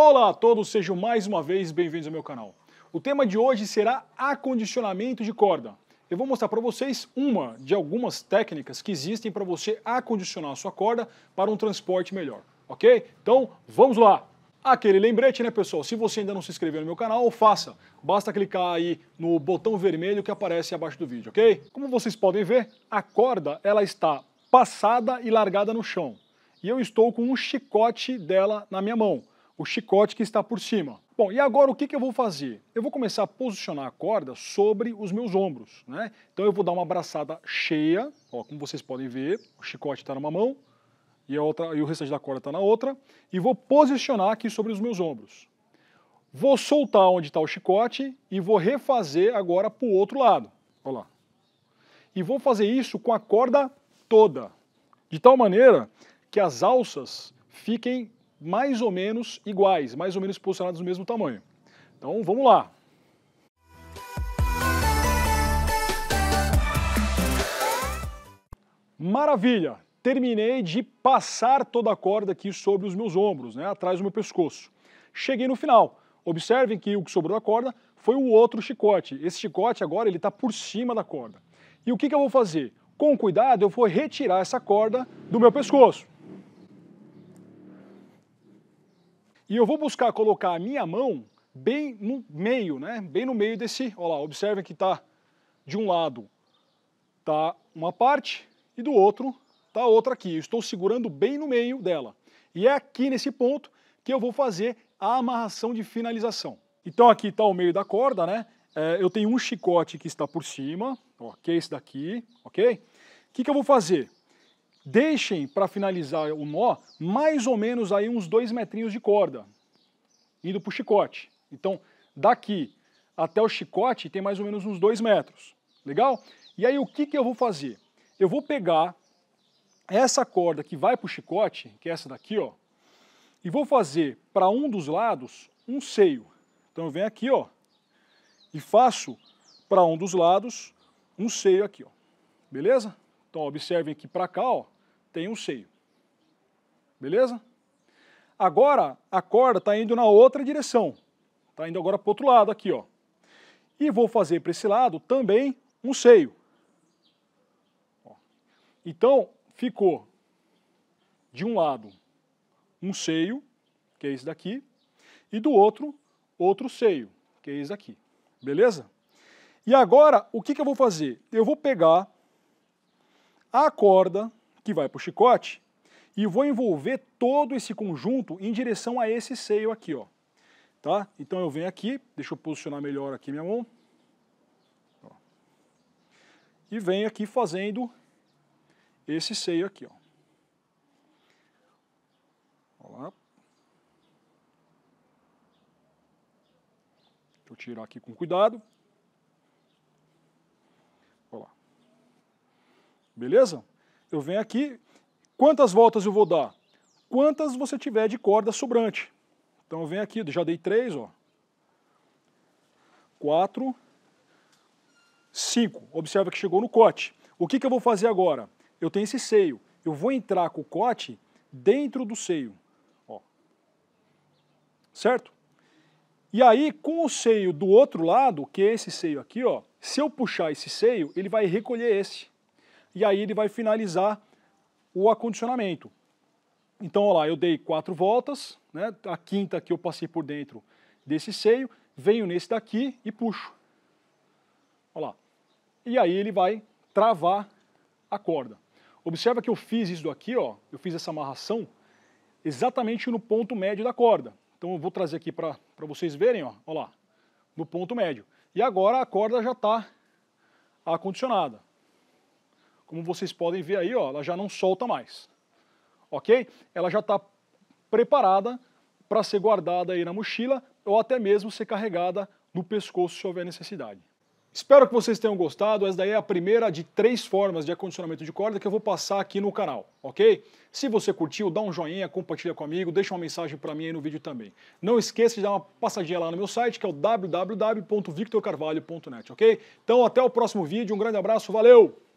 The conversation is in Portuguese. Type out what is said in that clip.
Olá a todos, sejam mais uma vez bem-vindos ao meu canal. O tema de hoje será acondicionamento de corda. Eu vou mostrar para vocês uma de algumas técnicas que existem para você acondicionar a sua corda para um transporte melhor, ok? Então, vamos lá! Aquele lembrete, né, pessoal? Se você ainda não se inscreveu no meu canal, faça. Basta clicar aí no botão vermelho que aparece abaixo do vídeo, ok? Como vocês podem ver, a corda ela está passada e largada no chão. E eu estou com um chicote dela na minha mão o chicote que está por cima. Bom, e agora o que, que, eu vou fazer? Eu vou começar a posicionar a corda sobre os meus ombros, né? Então eu vou dar uma abraçada cheia, ó, como vocês podem ver, o chicote está numa mão e, a outra, e o restante da corda está na outra, e vou posicionar aqui sobre os meus ombros. Vou soltar onde está o chicote e vou refazer agora para o outro lado, olha lá. E vou fazer isso com a corda toda, de tal maneira que as alças fiquem mais ou menos iguais, mais ou menos posicionados no mesmo tamanho. Então vamos lá. Maravilha! Terminei de passar toda a corda aqui sobre os meus ombros, né, atrás do meu pescoço. Cheguei no final. Observem que o que sobrou da corda foi o outro chicote. Esse chicote agora ele está por cima da corda. E o que, que eu vou fazer? Com cuidado, eu vou retirar essa corda do meu pescoço. E eu vou buscar colocar a minha mão bem no meio, né? Bem no meio desse, olha lá, observem que tá de um lado tá uma parte e do outro tá outra aqui. Eu estou segurando bem no meio dela. E é aqui nesse ponto que eu vou fazer a amarração de finalização. Então aqui está o meio da corda, né? É, eu tenho um chicote que está por cima, ó, que é esse daqui, ok? O que, que eu vou fazer? Deixem, para finalizar o nó, mais ou menos aí uns dois metrinhos de corda, indo para o chicote. Então, daqui até o chicote tem mais ou menos uns dois metros. Legal? E aí o que, que eu vou fazer? Eu vou pegar essa corda que vai para o chicote, que é essa daqui, ó, e vou fazer para um dos lados um seio. Então eu venho aqui, ó, e faço para um dos lados um seio aqui, ó. Beleza? Então observem aqui para cá, ó tem um seio, Beleza? Agora a corda está indo na outra direção. Está indo agora para o outro lado aqui. Ó. E vou fazer para esse lado também um seio. Ó. Então ficou de um lado um seio que é esse daqui, e do outro outro seio que é esse daqui. Beleza? E agora, o que, que eu vou fazer? Eu vou pegar a corda que vai para o chicote, e vou envolver todo esse conjunto em direção a esse seio aqui, ó. Tá? Então eu venho aqui, deixa eu posicionar melhor aqui minha mão. Ó. E venho aqui fazendo esse seio aqui, ó. ó lá. Deixa eu tirar aqui com cuidado. Ó lá. Beleza? Eu venho aqui, quantas voltas eu vou dar? Quantas você tiver de corda sobrante. Então eu venho aqui, já dei três, ó. Quatro, cinco. Observa que chegou no cote. O que, que eu vou fazer agora? Eu tenho esse seio. Eu vou entrar com o cote dentro do seio. Ó. Certo? E aí, com o seio do outro lado, que é esse seio aqui, ó, se eu puxar esse seio, ele vai recolher esse e aí ele vai finalizar o acondicionamento. Então, olha lá, eu dei quatro voltas, né? a quinta que eu passei por dentro desse seio, venho nesse daqui e puxo. Olha lá. E aí ele vai travar a corda. Observa que eu fiz isso aqui, ó, eu fiz essa amarração exatamente no ponto médio da corda. Então eu vou trazer aqui para vocês verem, ó, lá, no ponto médio. E agora a corda já está acondicionada. Como vocês podem ver aí, ó, ela já não solta mais. Ok? Ela já está preparada para ser guardada aí na mochila ou até mesmo ser carregada no pescoço se houver necessidade. Espero que vocês tenham gostado. Essa daí é a primeira de três formas de acondicionamento de corda que eu vou passar aqui no canal, ok? Se você curtiu, dá um joinha, compartilha comigo, deixa uma mensagem para mim aí no vídeo também. Não esqueça de dar uma passadinha lá no meu site, que é o www.victorcarvalho.net, ok? Então até o próximo vídeo, um grande abraço, valeu!